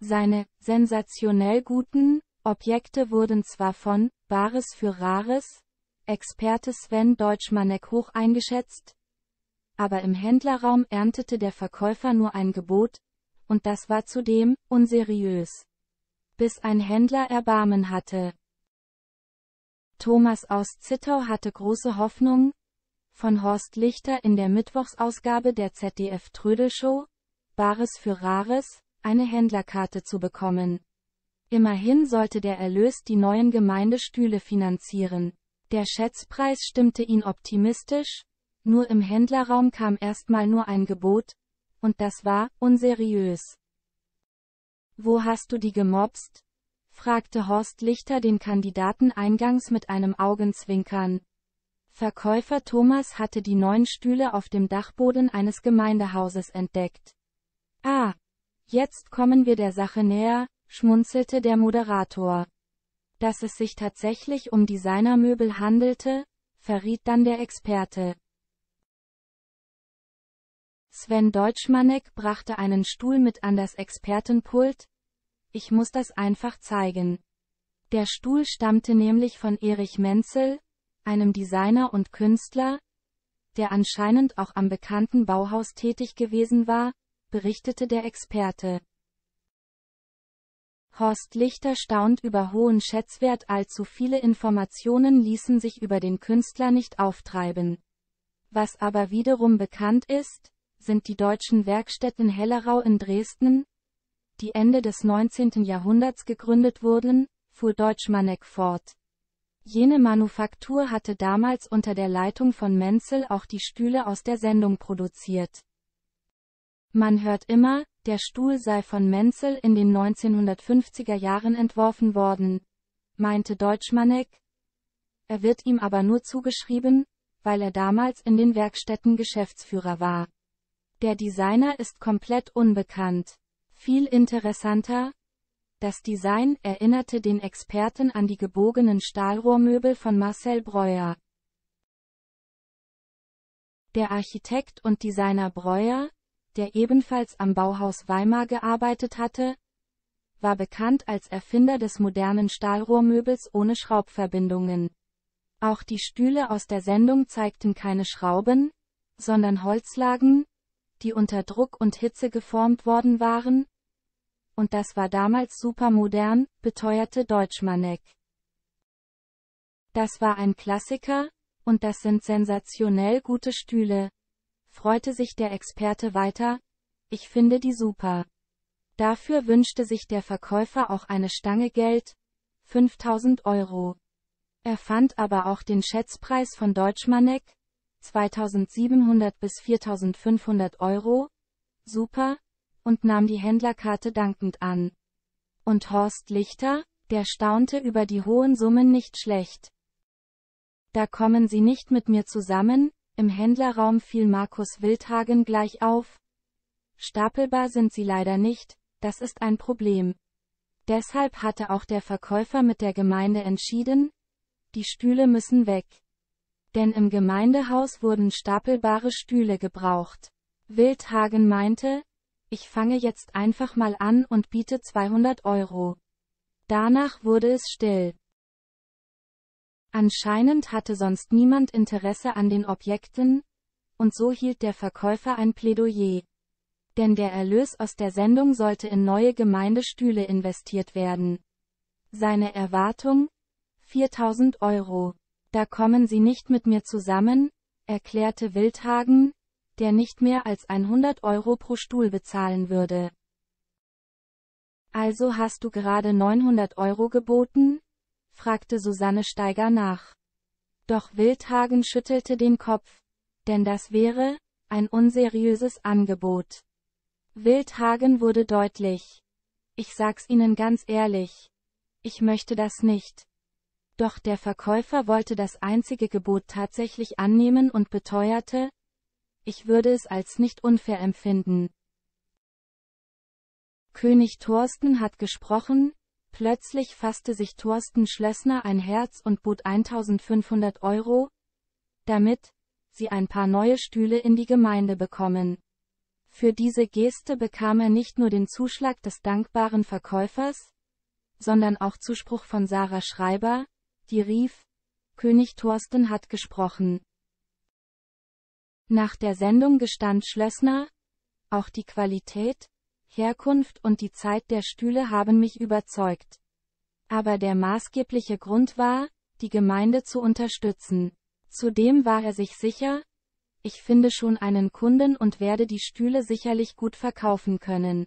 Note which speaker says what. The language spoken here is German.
Speaker 1: Seine sensationell guten Objekte wurden zwar von Bares für Rares Experte Sven Deutschmanek hoch eingeschätzt, aber im Händlerraum erntete der Verkäufer nur ein Gebot, und das war zudem unseriös. Bis ein Händler Erbarmen hatte. Thomas aus Zittau hatte große Hoffnung, von Horst Lichter in der Mittwochsausgabe der ZDF Trödelshow, Bares für Rares, eine Händlerkarte zu bekommen. Immerhin sollte der Erlös die neuen Gemeindestühle finanzieren. Der Schätzpreis stimmte ihn optimistisch, nur im Händlerraum kam erstmal nur ein Gebot, und das war unseriös. Wo hast du die gemobst? fragte Horst Lichter den Kandidaten eingangs mit einem Augenzwinkern. Verkäufer Thomas hatte die neuen Stühle auf dem Dachboden eines Gemeindehauses entdeckt. Ah, Jetzt kommen wir der Sache näher, schmunzelte der Moderator. Dass es sich tatsächlich um Designermöbel handelte, verriet dann der Experte. Sven Deutschmanek brachte einen Stuhl mit an das Expertenpult. Ich muss das einfach zeigen. Der Stuhl stammte nämlich von Erich Menzel, einem Designer und Künstler, der anscheinend auch am bekannten Bauhaus tätig gewesen war, berichtete der Experte. Horst Lichter staunt über hohen Schätzwert allzu viele Informationen ließen sich über den Künstler nicht auftreiben. Was aber wiederum bekannt ist, sind die deutschen Werkstätten Hellerau in Dresden, die Ende des 19. Jahrhunderts gegründet wurden, fuhr Deutschmanek fort. Jene Manufaktur hatte damals unter der Leitung von Menzel auch die Stühle aus der Sendung produziert. Man hört immer, der Stuhl sei von Menzel in den 1950er Jahren entworfen worden, meinte Deutschmanek. Er wird ihm aber nur zugeschrieben, weil er damals in den Werkstätten Geschäftsführer war. Der Designer ist komplett unbekannt. Viel interessanter, das Design erinnerte den Experten an die gebogenen Stahlrohrmöbel von Marcel Breuer. Der Architekt und Designer Breuer, der ebenfalls am Bauhaus Weimar gearbeitet hatte, war bekannt als Erfinder des modernen Stahlrohrmöbels ohne Schraubverbindungen. Auch die Stühle aus der Sendung zeigten keine Schrauben, sondern Holzlagen, die unter Druck und Hitze geformt worden waren, und das war damals supermodern, beteuerte Deutschmanek. Das war ein Klassiker, und das sind sensationell gute Stühle freute sich der Experte weiter, ich finde die super. Dafür wünschte sich der Verkäufer auch eine Stange Geld, 5000 Euro. Er fand aber auch den Schätzpreis von Deutschmanek, 2700 bis 4500 Euro, super, und nahm die Händlerkarte dankend an. Und Horst Lichter, der staunte über die hohen Summen nicht schlecht. Da kommen Sie nicht mit mir zusammen, im Händlerraum fiel Markus Wildhagen gleich auf. Stapelbar sind sie leider nicht, das ist ein Problem. Deshalb hatte auch der Verkäufer mit der Gemeinde entschieden, die Stühle müssen weg. Denn im Gemeindehaus wurden stapelbare Stühle gebraucht. Wildhagen meinte, ich fange jetzt einfach mal an und biete 200 Euro. Danach wurde es still. Anscheinend hatte sonst niemand Interesse an den Objekten, und so hielt der Verkäufer ein Plädoyer. Denn der Erlös aus der Sendung sollte in neue Gemeindestühle investiert werden. Seine Erwartung? 4000 Euro. Da kommen Sie nicht mit mir zusammen, erklärte Wildhagen, der nicht mehr als 100 Euro pro Stuhl bezahlen würde. Also hast du gerade 900 Euro geboten? fragte Susanne Steiger nach. Doch Wildhagen schüttelte den Kopf. Denn das wäre ein unseriöses Angebot. Wildhagen wurde deutlich. Ich sag's Ihnen ganz ehrlich. Ich möchte das nicht. Doch der Verkäufer wollte das einzige Gebot tatsächlich annehmen und beteuerte, ich würde es als nicht unfair empfinden. König Thorsten hat gesprochen, Plötzlich fasste sich Thorsten Schlössner ein Herz und bot 1500 Euro, damit sie ein paar neue Stühle in die Gemeinde bekommen. Für diese Geste bekam er nicht nur den Zuschlag des dankbaren Verkäufers, sondern auch Zuspruch von Sarah Schreiber, die rief, König Thorsten hat gesprochen. Nach der Sendung gestand Schlössner, auch die Qualität, Herkunft und die Zeit der Stühle haben mich überzeugt. Aber der maßgebliche Grund war, die Gemeinde zu unterstützen. Zudem war er sich sicher, ich finde schon einen Kunden und werde die Stühle sicherlich gut verkaufen können.